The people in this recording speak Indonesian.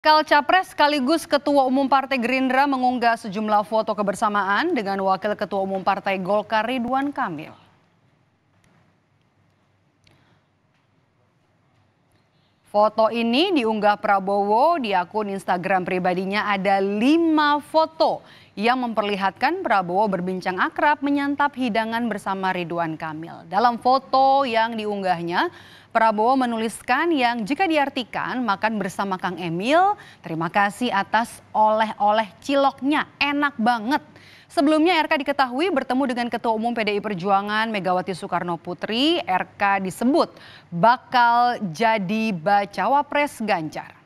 Bakal Capres sekaligus Ketua Umum Partai Gerindra mengunggah sejumlah foto kebersamaan dengan Wakil Ketua Umum Partai Golkar Ridwan Kamil. Foto ini diunggah Prabowo di akun Instagram pribadinya ada lima foto yang memperlihatkan Prabowo berbincang akrab menyantap hidangan bersama Ridwan Kamil. Dalam foto yang diunggahnya, Prabowo menuliskan yang jika diartikan makan bersama Kang Emil, terima kasih atas oleh-oleh ciloknya, enak banget. Sebelumnya RK diketahui bertemu dengan Ketua Umum PDI Perjuangan Megawati Soekarno Putri. RK disebut bakal jadi bacawa pres Ganjar.